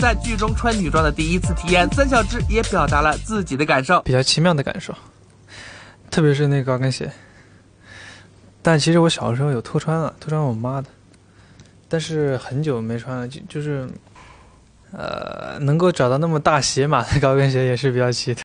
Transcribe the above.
在剧中穿女装的第一次体验，曾小只也表达了自己的感受，比较奇妙的感受，特别是那高跟鞋。但其实我小时候有偷穿了，偷穿我妈的，但是很久没穿了，就就是，呃，能够找到那么大鞋码的高跟鞋也是比较奇特。